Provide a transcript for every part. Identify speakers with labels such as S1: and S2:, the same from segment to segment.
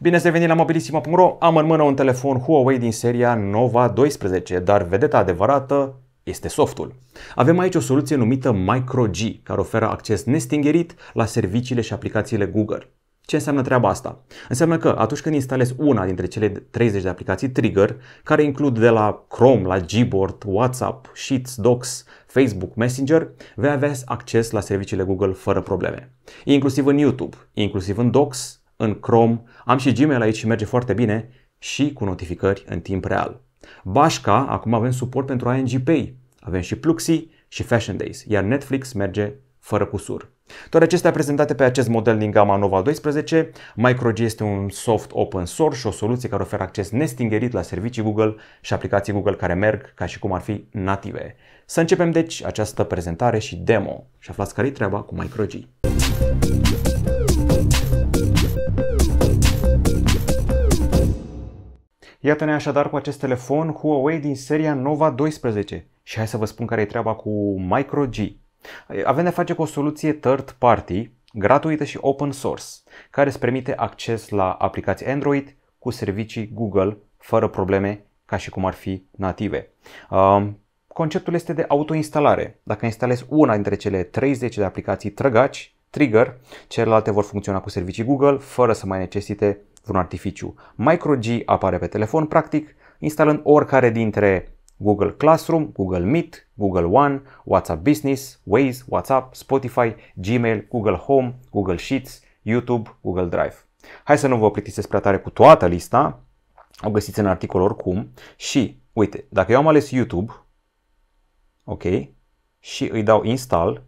S1: Bine ați revenit la mobilissima.ro, am în mână un telefon Huawei din seria Nova 12, dar vedeta adevărată este softul. Avem aici o soluție numită MicroG, care oferă acces nestingerit la serviciile și aplicațiile Google. Ce înseamnă treaba asta? Înseamnă că atunci când instalezi una dintre cele 30 de aplicații Trigger, care includ de la Chrome, la Gboard, WhatsApp, Sheets, Docs, Facebook, Messenger, vei avea acces la serviciile Google fără probleme. inclusiv în YouTube, inclusiv în Docs, în Chrome, am și Gmail aici și merge foarte bine și cu notificări în timp real. Bașca, acum avem suport pentru ING Pay, avem și Pluxi și Fashion Days, iar Netflix merge fără cusur. Toate acestea prezentate pe acest model din gama Nova 12, MicroG este un soft open source și o soluție care oferă acces nestingerit la servicii Google și aplicații Google care merg ca și cum ar fi native. Să începem deci această prezentare și demo și aflați care-i treaba cu MicroG. Iată-ne așadar cu acest telefon Huawei din seria Nova 12 și hai să vă spun care e treaba cu Micro G. Avem de face cu o soluție third party, gratuită și open source, care îți permite acces la aplicații Android cu servicii Google fără probleme ca și cum ar fi native. Um, conceptul este de autoinstalare. Dacă instalezi una dintre cele 30 de aplicații trăgaci, trigger, celelalte vor funcționa cu servicii Google fără să mai necesite vreun artificiu. MicroG apare pe telefon, practic, instalând oricare dintre Google Classroom, Google Meet, Google One, WhatsApp Business, Waze, WhatsApp, Spotify, Gmail, Google Home, Google Sheets, YouTube, Google Drive. Hai să nu vă plictisesc prea tare cu toată lista, o găsiți în articol oricum și, uite, dacă eu am ales YouTube, ok, și îi dau install,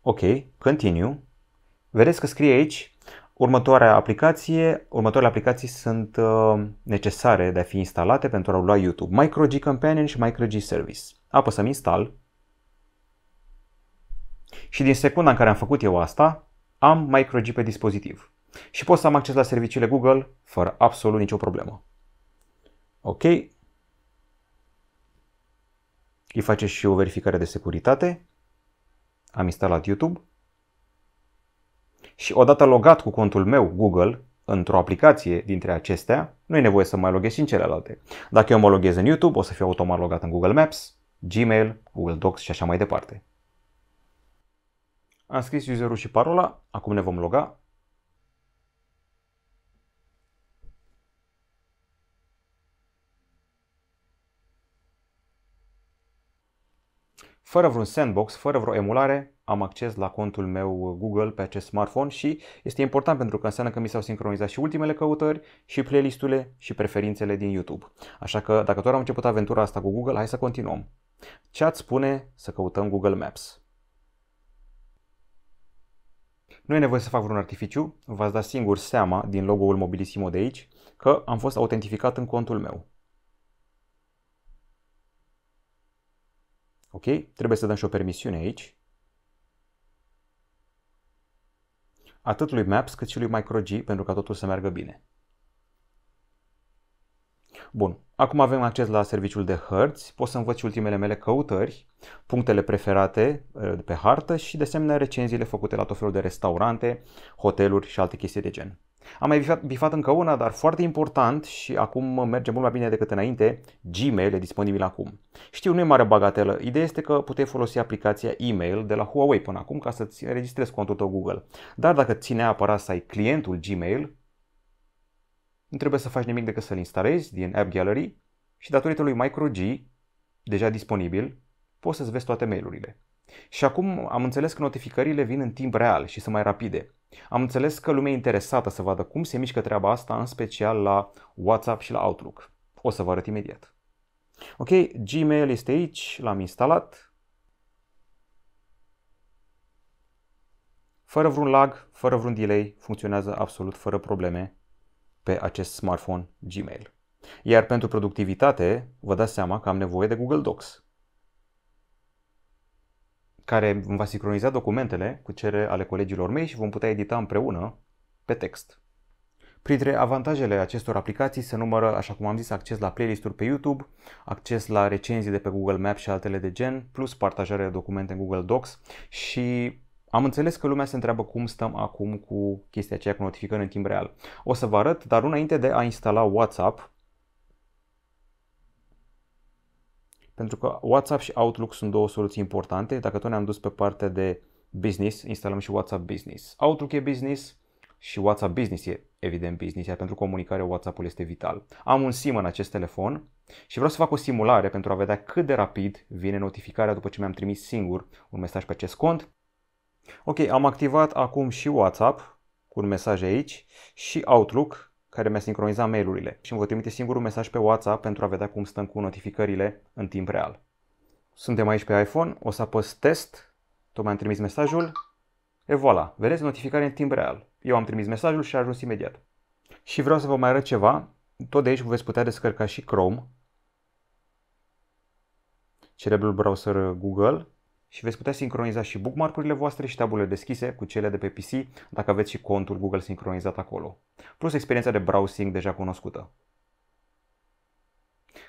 S1: ok, continue, vedeți că scrie aici Următoarea aplicație, următoarele aplicații sunt uh, necesare de a fi instalate pentru a lua YouTube. MicroG Companion și MicroG Service. Apăsăm Install. Și din secunda în care am făcut eu asta, am MicroG pe dispozitiv. Și pot să am acces la serviciile Google fără absolut nicio problemă. Ok. Îi face și o verificare de securitate. Am instalat YouTube și odată logat cu contul meu Google într-o aplicație dintre acestea, nu e nevoie să mai loghez și în celelalte. Dacă eu mă loghez în YouTube, o să fiu automat logat în Google Maps, Gmail, Google Docs și așa mai departe. Am scris userul și parola, acum ne vom loga. Fără vreun sandbox, fără vreo emulare, am acces la contul meu uh, Google pe acest smartphone și este important pentru că înseamnă că mi s-au sincronizat și ultimele căutări, și playlisturile, și preferințele din YouTube. Așa că dacă doar am început aventura asta cu Google, hai să continuăm. Ce ați spune să căutăm Google Maps? Nu e nevoie să fac vreun artificiu, v-ați dat singur seama din logo-ul Mobilissimo de aici că am fost autentificat în contul meu. Ok? Trebuie să dăm și o permisiune aici. atât lui Maps cât și lui MicroG pentru ca totul să meargă bine. Bun, acum avem acces la serviciul de hărți, pot să învăț și ultimele mele căutări, punctele preferate eh, de pe hartă și de asemenea recenziile făcute la tot felul de restaurante, hoteluri și alte chestii de gen. Am mai bifat, bifat încă una, dar foarte important și acum merge mult mai bine decât înainte, Gmail e disponibil acum. Știu, nu e mare bagatelă. Ideea este că puteai folosi aplicația e-mail de la Huawei până acum ca să-ți înregistrezi contul tău Google. Dar dacă ține neapărat să ai clientul Gmail, nu trebuie să faci nimic decât să-l instalezi din App Gallery și datorită lui MicroG, deja disponibil, poți să-ți vezi toate mailurile. Și acum am înțeles că notificările vin în timp real și sunt mai rapide. Am înțeles că lumea e interesată să vadă cum se mișcă treaba asta, în special la WhatsApp și la Outlook. O să vă arăt imediat. Ok, Gmail este aici, l-am instalat. Fără vreun lag, fără vreun delay, funcționează absolut fără probleme pe acest smartphone Gmail. Iar pentru productivitate, vă dați seama că am nevoie de Google Docs care îmi va sincroniza documentele cu cele ale colegilor mei și vom putea edita împreună pe text. Printre avantajele acestor aplicații se numără, așa cum am zis, acces la playlisturi pe YouTube, acces la recenzii de pe Google Maps și altele de gen, plus partajarea de documente în Google Docs și am înțeles că lumea se întreabă cum stăm acum cu chestia aceea cu notificări în timp real. O să vă arăt, dar înainte de a instala WhatsApp, pentru că WhatsApp și Outlook sunt două soluții importante. Dacă tot ne-am dus pe partea de business, instalăm și WhatsApp Business. Outlook e business și WhatsApp Business e evident business, iar pentru comunicare WhatsApp-ul este vital. Am un SIM în acest telefon și vreau să fac o simulare pentru a vedea cât de rapid vine notificarea după ce mi-am trimis singur un mesaj pe acest cont. Ok, am activat acum și WhatsApp cu un mesaj aici și Outlook care mi-a sincronizat mail-urile și îmi voi trimite singur un mesaj pe WhatsApp pentru a vedea cum stăm cu notificările în timp real. Suntem aici pe iPhone, o să apăs test, tocmai am trimis mesajul, e voilà, vedeți notificare în timp real. Eu am trimis mesajul și a ajuns imediat. Și vreau să vă mai arăt ceva, tot de aici veți putea descărca și Chrome, celebrul browser Google, și veți putea sincroniza și bookmark-urile voastre și taburile deschise cu cele de pe PC dacă aveți și contul Google sincronizat acolo, plus experiența de browsing deja cunoscută.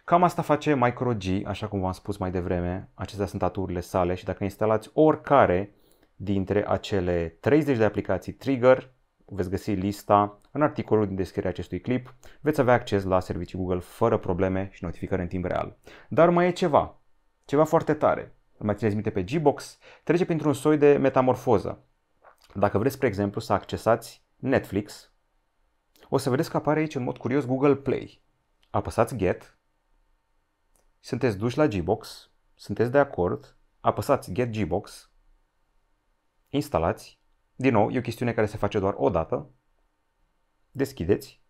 S1: Cam asta face MicroG, așa cum v-am spus mai devreme, acestea sunt aturile sale și dacă instalați oricare dintre acele 30 de aplicații Trigger, veți găsi lista în articolul din descrierea acestui clip, veți avea acces la servicii Google fără probleme și notificări în timp real. Dar mai e ceva, ceva foarte tare îl mai țineți minte pe Gbox, trece printr-un soi de metamorfoză. Dacă vreți, spre exemplu, să accesați Netflix, o să vedeți că apare aici în mod curios Google Play. Apăsați Get, sunteți duși la Gbox, sunteți de acord, apăsați Get Gbox, instalați, din nou, e o chestiune care se face doar o dată, deschideți,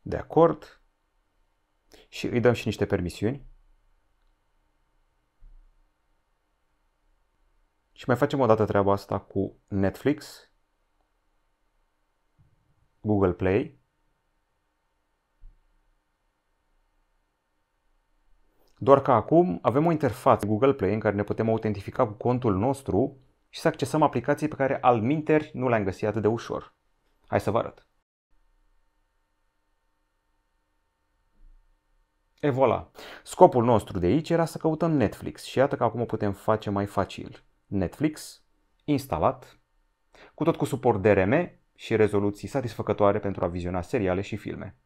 S1: de acord și îi dăm și niște permisiuni. Și mai facem o dată treaba asta cu Netflix, Google Play, Doar că acum avem o interfață Google Play în care ne putem autentifica cu contul nostru și să accesăm aplicații pe care al minteri nu le-am găsit atât de ușor. Hai să vă arăt. E voilà! Scopul nostru de aici era să căutăm Netflix și iată că acum o putem face mai facil. Netflix instalat, cu tot cu suport DRM și rezoluții satisfăcătoare pentru a viziona seriale și filme.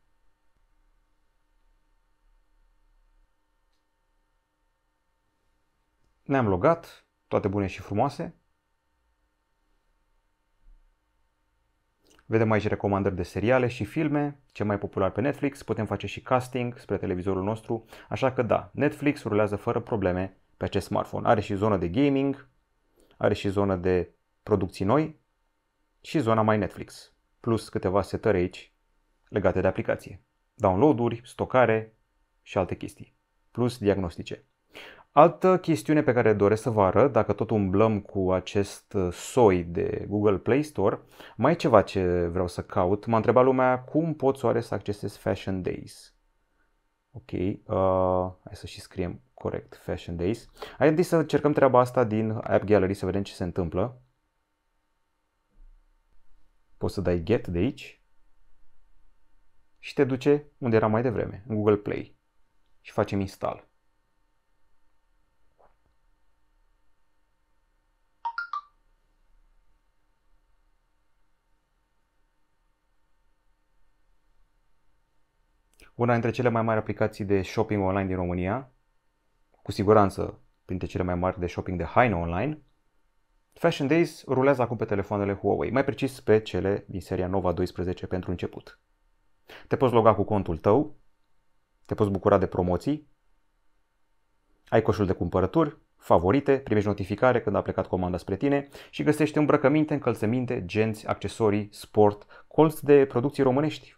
S1: Ne-am logat, toate bune și frumoase. Vedem aici recomandări de seriale și filme, ce mai popular pe Netflix, putem face și casting spre televizorul nostru, așa că da, Netflix rulează fără probleme pe acest smartphone. Are și zona de gaming, are și zonă de producții noi și zona mai Netflix, plus câteva setări aici legate de aplicație, downloaduri, stocare și alte chestii, plus diagnostice. Altă chestiune pe care doresc să vă arăt, dacă tot umblăm cu acest uh, soi de Google Play Store, mai e ceva ce vreau să caut. M-a întrebat lumea cum pot oare să accesez Fashion Days. Ok, uh, hai să și scriem Corect, Fashion Days. întâi să încercăm treaba asta din App Gallery să vedem ce se întâmplă. Poți să dai Get de aici și te duce unde era mai devreme, în Google Play și facem install. Una dintre cele mai mari aplicații de shopping online din România, cu siguranță printre cele mai mari de shopping de haine online, Fashion Days rulează acum pe telefoanele Huawei, mai precis pe cele din seria Nova 12 pentru început. Te poți loga cu contul tău, te poți bucura de promoții, ai coșul de cumpărături, favorite, primești notificare când a plecat comanda spre tine și găsești îmbrăcăminte, încălțăminte, genți, accesorii, sport, colți de producții românești.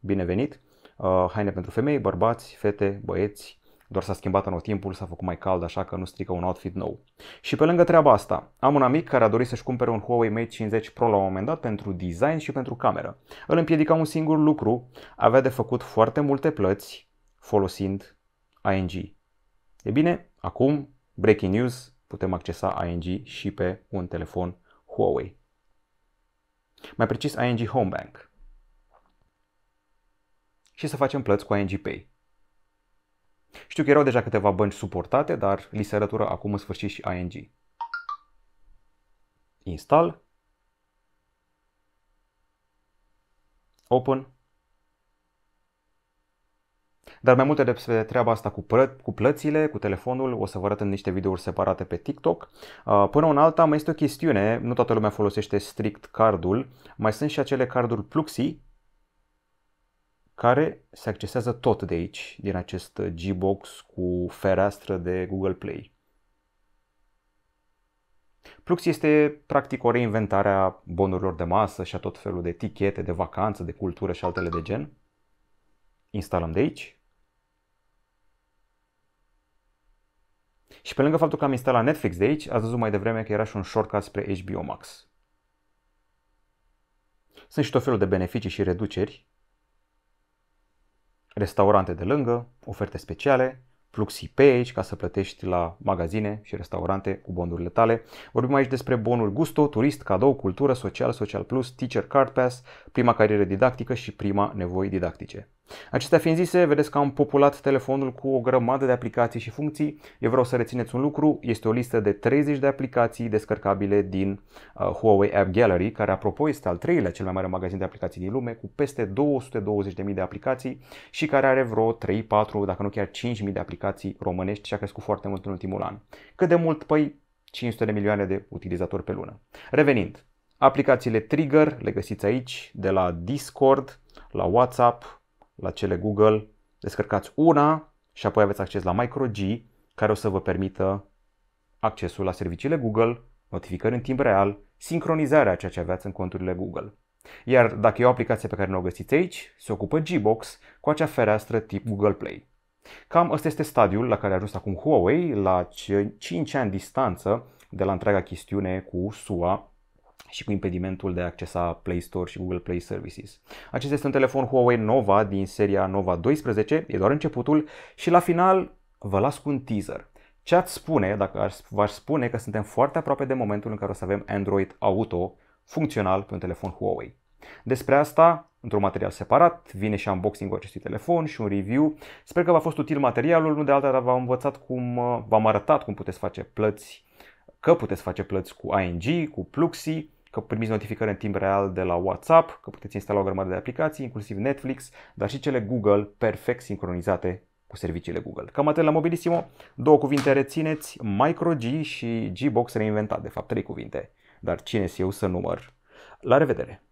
S1: Binevenit! Uh, haine pentru femei, bărbați, fete, băieți, doar s-a schimbat timpul s-a făcut mai cald, așa că nu strică un outfit nou. Și pe lângă treaba asta, am un amic care a dorit să-și cumpere un Huawei Mate 50 Pro la un moment dat pentru design și pentru cameră. Îl împiedica un singur lucru, avea de făcut foarte multe plăți folosind ING. E bine, acum, breaking news, putem accesa ING și pe un telefon Huawei. Mai precis ING Home Bank. Și să facem plăți cu ING Pay. Știu că erau deja câteva bănci suportate, dar li se rătură acum în sfârșit și ING. Install. Open. Dar mai multe despre treaba asta cu, plă- cu plățile, cu telefonul, o să vă arăt în niște videouri separate pe TikTok. Uh, până în alta mai este o chestiune, nu toată lumea folosește strict cardul, mai sunt și acele carduri Pluxi, care se accesează tot de aici, din acest G-Box cu fereastră de Google Play. Plux este practic o reinventare a bonurilor de masă și a tot felul de etichete de vacanță, de cultură și altele de gen. Instalăm de aici. Și pe lângă faptul că am instalat Netflix de aici, ați văzut mai devreme că era și un shortcut spre HBO Max. Sunt și tot felul de beneficii și reduceri restaurante de lângă, oferte speciale, flux page, aici ca să plătești la magazine și restaurante cu bonurile tale. Vorbim aici despre bonul Gusto, turist, cadou, cultură, social, social plus, teacher card pass, prima carieră didactică și prima nevoi didactice. Acestea fiind zise, vedeți că am populat telefonul cu o grămadă de aplicații și funcții. Eu vreau să rețineți un lucru, este o listă de 30 de aplicații descărcabile din uh, Huawei App Gallery, care apropo este al treilea cel mai mare magazin de aplicații din lume, cu peste 220.000 de aplicații și care are vreo 3-4, dacă nu chiar 5.000 de aplicații românești și a crescut foarte mult în ultimul an. Cât de mult? Păi 500 de milioane de utilizatori pe lună. Revenind, aplicațiile Trigger le găsiți aici, de la Discord, la WhatsApp, la cele Google, descărcați una și apoi aveți acces la MicroG, care o să vă permită accesul la serviciile Google, notificări în timp real, sincronizarea a ceea ce aveați în conturile Google. Iar dacă e o aplicație pe care nu o găsiți aici, se ocupă Gbox cu acea fereastră tip Google Play. Cam ăsta este stadiul la care a ajuns acum Huawei, la 5 ani distanță de la întreaga chestiune cu SUA și cu impedimentul de a accesa Play Store și Google Play Services. Acesta este un telefon Huawei Nova din seria Nova 12, e doar începutul și la final vă las cu un teaser. Ce ați spune, dacă v-aș spune că suntem foarte aproape de momentul în care o să avem Android Auto funcțional pe un telefon Huawei. Despre asta, într-un material separat, vine și unboxing-ul acestui telefon și un review. Sper că v-a fost util materialul, nu de alta, dar v-am învățat cum, v-am arătat cum puteți face plăți, că puteți face plăți cu ING, cu Pluxi, că primiți notificări în timp real de la WhatsApp, că puteți instala o grămadă de aplicații, inclusiv Netflix, dar și cele Google perfect sincronizate cu serviciile Google. Cam atât la Mobilissimo. Două cuvinte rețineți, MicroG și Gbox reinventat, de fapt trei cuvinte. Dar cine eu să număr? La revedere!